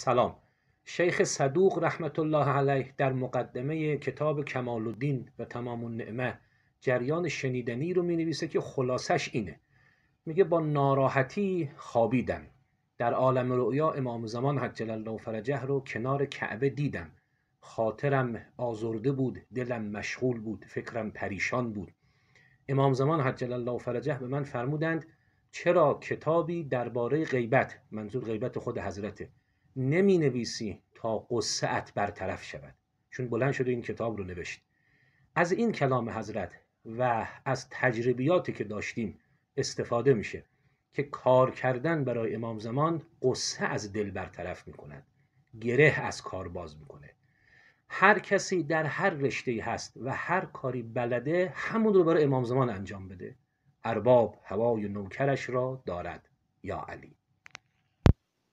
سلام شیخ صدوق رحمت الله علیه در مقدمه کتاب کمال الدین و تمام النعمه جریان شنیدنی رو می نویسه که خلاصش اینه میگه با ناراحتی خوابیدم در عالم رؤیا امام زمان حجل الله فرجه رو کنار کعبه دیدم خاطرم آزرده بود دلم مشغول بود فکرم پریشان بود امام زمان حجل الله فرجه به من فرمودند چرا کتابی درباره غیبت منظور غیبت خود حضرته نمی نویسی تا قصه برطرف شود چون بلند شده این کتاب رو نوشت از این کلام حضرت و از تجربیاتی که داشتیم استفاده میشه که کار کردن برای امام زمان قصه از دل برطرف میکند گره از کار باز میکنه هر کسی در هر رشته هست و هر کاری بلده همون رو برای امام زمان انجام بده ارباب هوای نوکرش را دارد یا علی